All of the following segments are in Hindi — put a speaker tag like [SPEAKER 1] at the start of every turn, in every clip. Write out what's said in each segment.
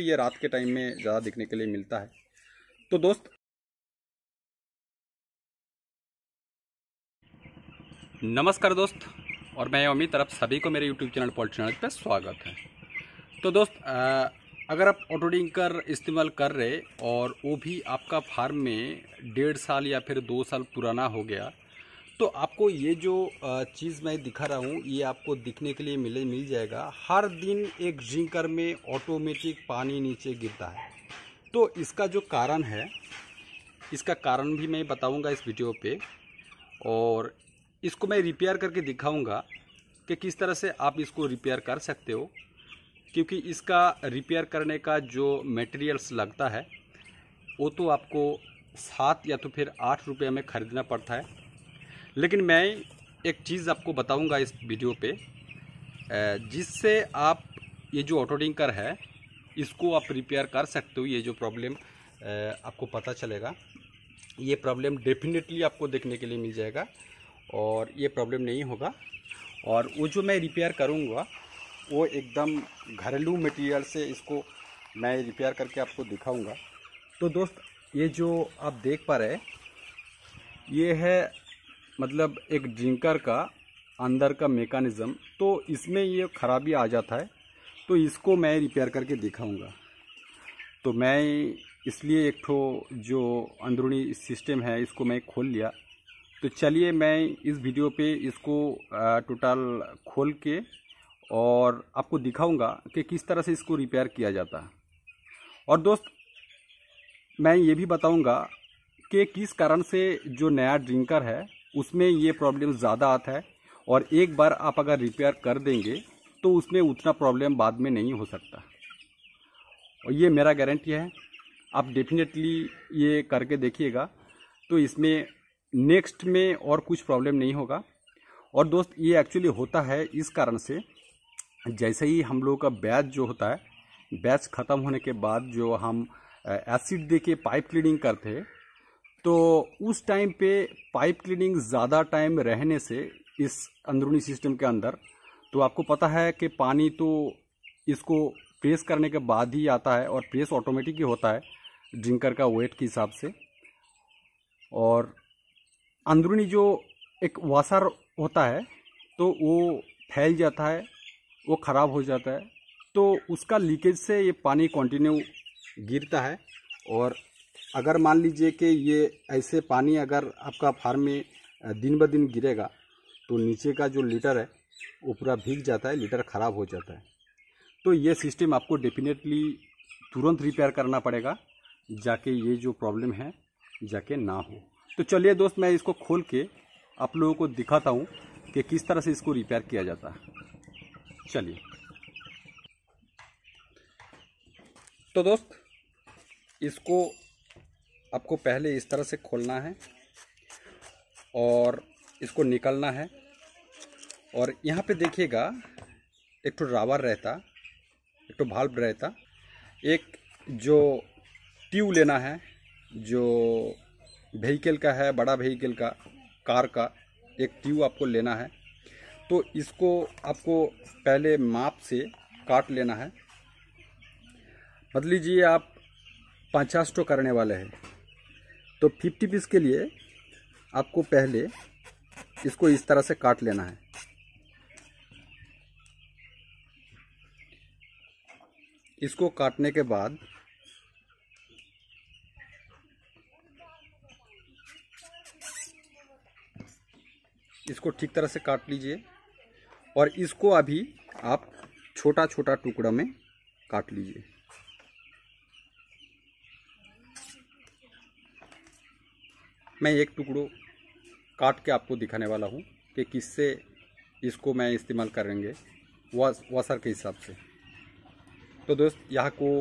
[SPEAKER 1] ये रात के टाइम में ज़्यादा दिखने के लिए मिलता है तो दोस्त नमस्कार दोस्त और मैं अमित तरफ सभी को मेरे यूट्यूब चैनल पॉल चैनल पर स्वागत है तो दोस्त आ, अगर आप ऑटो डिंकर इस्तेमाल कर रहे और वो भी आपका फार्म में डेढ़ साल या फिर दो साल पुराना हो गया तो आपको ये जो चीज़ मैं दिखा रहा हूँ ये आपको दिखने के लिए मिले मिल जाएगा हर दिन एक ड्रिंकर में ऑटोमेटिक पानी नीचे गिरता है तो इसका जो कारण है इसका कारण भी मैं बताऊंगा इस वीडियो पे और इसको मैं रिपेयर करके दिखाऊंगा कि किस तरह से आप इसको रिपेयर कर सकते हो क्योंकि इसका रिपेयर करने का जो मटेरियल्स लगता है वो तो आपको सात या तो फिर आठ रुपये में ख़रीदना पड़ता है लेकिन मैं एक चीज़ आपको बताऊंगा इस वीडियो पे जिससे आप ये जो ऑटो डिंकर है इसको आप रिपेयर कर सकते हो ये जो प्रॉब्लम आपको पता चलेगा ये प्रॉब्लम डेफिनेटली आपको देखने के लिए मिल जाएगा और ये प्रॉब्लम नहीं होगा और वो जो मैं रिपेयर करूँगा वो एकदम घरेलू मटेरियल से इसको मैं रिपेयर करके आपको दिखाऊंगा तो दोस्त ये जो आप देख पा रहे ये है मतलब एक ड्रिंकर का अंदर का मेकानिज़म तो इसमें ये खराबी आ जाता है तो इसको मैं रिपेयर करके दिखाऊंगा तो मैं इसलिए एक ठो जो अंदरूनी सिस्टम है इसको मैं खोल लिया तो चलिए मैं इस वीडियो पे इसको टोटल खोल के और आपको दिखाऊंगा कि किस तरह से इसको रिपेयर किया जाता है और दोस्त मैं ये भी बताऊंगा कि किस कारण से जो नया ड्रिंकर है उसमें ये प्रॉब्लम ज़्यादा आता है और एक बार आप अगर रिपेयर कर देंगे तो उसमें उतना प्रॉब्लम बाद में नहीं हो सकता और ये मेरा गारंटी है आप डेफिनेटली ये करके देखिएगा तो इसमें नेक्स्ट में और कुछ प्रॉब्लम नहीं होगा और दोस्त ये एक्चुअली होता है इस कारण से जैसे ही हम लोगों का बैच जो होता है बैच ख़त्म होने के बाद जो हम एसिड दे के पाइप क्लीनिंग करते हैं तो उस टाइम पे पाइप क्लीनिंग ज़्यादा टाइम रहने से इस अंदरूनी सिस्टम के अंदर तो आपको पता है कि पानी तो इसको प्रेस करने के बाद ही आता है और प्रेस ऑटोमेटिक ही होता है ड्रिंकर का वेट के हिसाब से और अंदरूनी जो एक वाशर होता है तो वो फैल जाता है वो ख़राब हो जाता है तो उसका लीकेज से ये पानी कंटिन्यू गिरता है और अगर मान लीजिए कि ये ऐसे पानी अगर आपका फार्म में दिन ब दिन गिरेगा तो नीचे का जो लीटर है वो पूरा भीग जाता है लीटर ख़राब हो जाता है तो ये सिस्टम आपको डेफिनेटली तुरंत रिपेयर करना पड़ेगा जाके ये जो प्रॉब्लम है जाके ना हो तो चलिए दोस्त मैं इसको खोल के आप लोगों को दिखाता हूँ कि किस तरह से इसको रिपेयर किया जाता है चलिए तो दोस्त इसको आपको पहले इस तरह से खोलना है और इसको निकलना है और यहाँ पे देखिएगा एक तो रावर रहता एक तो भाल्व रहता एक जो ट्यूब लेना है जो व्हीकल का है बड़ा व्हीकल का कार का एक ट्यूब आपको लेना है तो इसको आपको पहले माप से काट लेना है बदल लीजिए आप पचास टो तो करने वाले हैं तो फिफ्टी पीस के लिए आपको पहले इसको इस तरह से काट लेना है इसको काटने के बाद इसको ठीक तरह से काट लीजिए और इसको अभी आप छोटा छोटा टुकड़ा में काट लीजिए मैं एक टुकड़ो काट के आपको दिखाने वाला हूँ कि किससे इसको मैं इस्तेमाल करेंगे वासर के हिसाब से तो दोस्त यहाँ को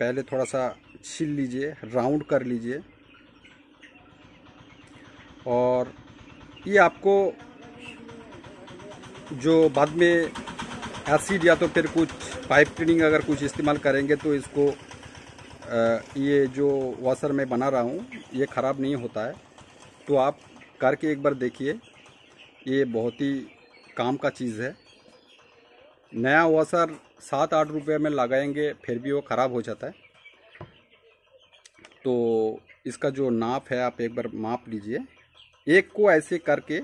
[SPEAKER 1] पहले थोड़ा सा छील लीजिए राउंड कर लीजिए और ये आपको जो बाद में एसिड या तो फिर कुछ पाइप क्लीनिंग अगर कुछ इस्तेमाल करेंगे तो इसको ये जो वाशर मैं बना रहा हूँ ये ख़राब नहीं होता है तो आप करके एक बार देखिए ये बहुत ही काम का चीज़ है नया वाशर सात आठ रुपये में लगाएंगे फिर भी वो ख़राब हो जाता है तो इसका जो नाप है आप एक बार माप लीजिए एक को ऐसे करके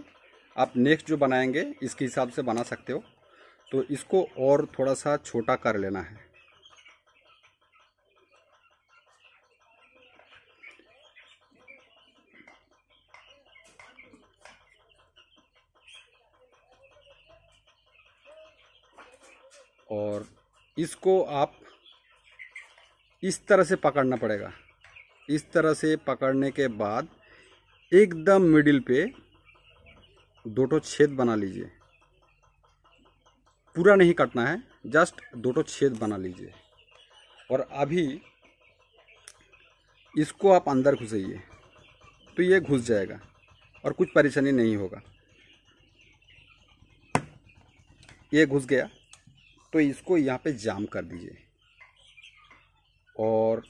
[SPEAKER 1] आप नेक्स्ट जो बनाएंगे इसके हिसाब से बना सकते हो तो इसको और थोड़ा सा छोटा कर लेना है और इसको आप इस तरह से पकड़ना पड़ेगा इस तरह से पकड़ने के बाद एकदम मिडिल पे दो टो छेद बना लीजिए पूरा नहीं काटना है जस्ट दो टो छेद बना लीजिए और अभी इसको आप अंदर घुसइए तो ये घुस जाएगा और कुछ परेशानी नहीं होगा ये घुस गया तो इसको यहाँ पे जाम कर दीजिए और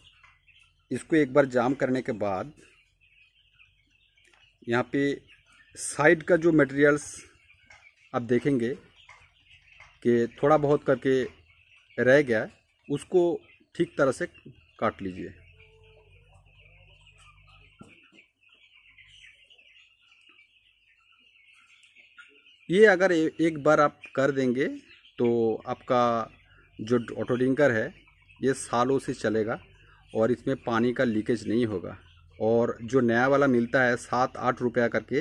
[SPEAKER 1] इसको एक बार जाम करने के बाद यहाँ पे साइड का जो मटेरियल्स आप देखेंगे कि थोड़ा बहुत करके रह गया उसको ठीक तरह से काट लीजिए ये अगर एक बार आप कर देंगे तो आपका जो ऑटो डिंकर है ये सालों से चलेगा और इसमें पानी का लीकेज नहीं होगा और जो नया वाला मिलता है सात आठ रुपया करके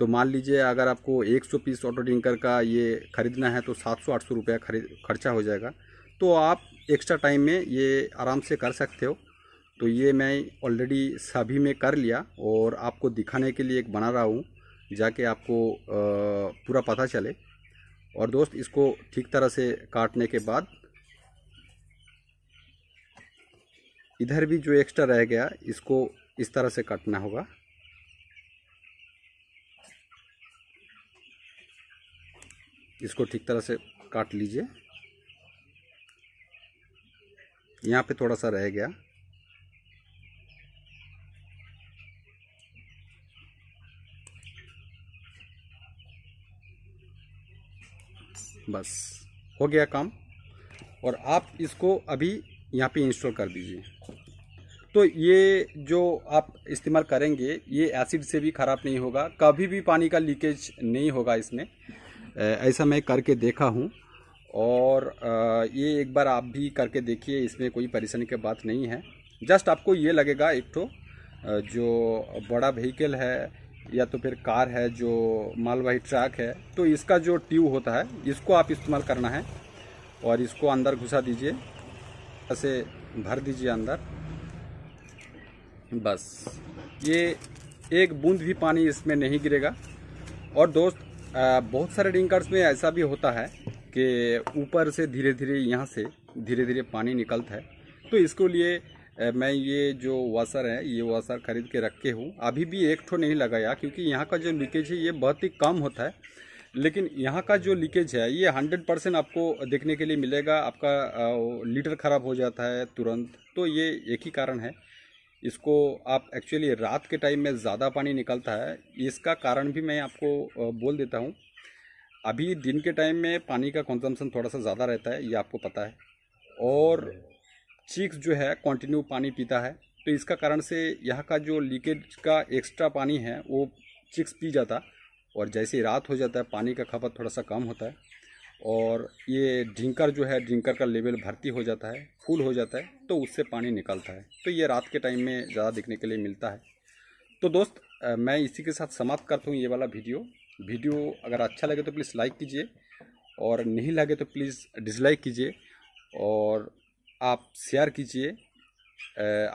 [SPEAKER 1] तो मान लीजिए अगर आपको 100 पीस ऑटो डिंकर का ये ख़रीदना है तो 700-800 रुपया खरीद खर्चा हो जाएगा तो आप एक्स्ट्रा टाइम में ये आराम से कर सकते हो तो ये मैं ऑलरेडी सभी में कर लिया और आपको दिखाने के लिए एक बना रहा हूँ जाके आपको पूरा पता चले और दोस्त इसको ठीक तरह से काटने के बाद इधर भी जो एक्स्ट्रा रह गया इसको इस तरह से काटना होगा इसको ठीक तरह से काट लीजिए यहाँ पे थोड़ा सा रह गया बस हो गया काम और आप इसको अभी यहाँ पे इंस्टॉल कर दीजिए तो ये जो आप इस्तेमाल करेंगे ये एसिड से भी ख़राब नहीं होगा कभी भी पानी का लीकेज नहीं होगा इसमें ऐसा मैं करके देखा हूँ और ये एक बार आप भी करके देखिए इसमें कोई परेशानी की बात नहीं है जस्ट आपको ये लगेगा एक तो जो बड़ा व्हीकल है या तो फिर कार है जो मालवाही ट्रक है तो इसका जो ट्यूब होता है इसको आप इस्तेमाल करना है और इसको अंदर घुसा दीजिए ऐसे भर दीजिए अंदर बस ये एक बूंद भी पानी इसमें नहीं गिरेगा और दोस्त बहुत सारे डिंकर्स में ऐसा भी होता है कि ऊपर से धीरे धीरे यहाँ से धीरे धीरे पानी निकलता है तो इसको लिए मैं ये जो वॉशर है ये वॉशर खरीद के रखे हूँ अभी भी एक ठो नहीं लगाया क्योंकि यहाँ का जो लीकेज है ये बहुत ही कम होता है लेकिन यहाँ का जो लीकेज है ये हंड्रेड परसेंट आपको देखने के लिए मिलेगा आपका लीटर ख़राब हो जाता है तुरंत तो ये एक ही कारण है इसको आप एक्चुअली रात के टाइम में ज़्यादा पानी निकलता है इसका कारण भी मैं आपको बोल देता हूँ अभी दिन के टाइम में पानी का कंजम्पशन थोड़ा सा ज़्यादा रहता है ये आपको पता है और चीख जो है कंटिन्यू पानी पीता है तो इसका कारण से यहाँ का जो लीकेज का एक्स्ट्रा पानी है वो चिक्स पी जाता और जैसे रात हो जाता है पानी का खपत थोड़ा सा कम होता है और ये ढिंकर जो है ढिंकर का लेवल भर्ती हो जाता है फुल हो जाता है तो उससे पानी निकलता है तो ये रात के टाइम में ज़्यादा देखने के लिए मिलता है तो दोस्त मैं इसी के साथ समाप्त करता हूँ ये वाला वीडियो वीडियो अगर अच्छा लगे तो प्लीज़ लाइक कीजिए और नहीं लगे तो प्लीज़ डिसलाइक कीजिए और आप शेयर कीजिए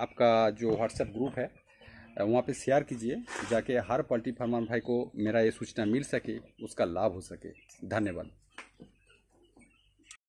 [SPEAKER 1] आपका जो व्हाट्सएप ग्रुप है वहाँ पे शेयर कीजिए जाके हर पोल्ट्री फार्मर भाई को मेरा ये सूचना मिल सके उसका लाभ हो सके धन्यवाद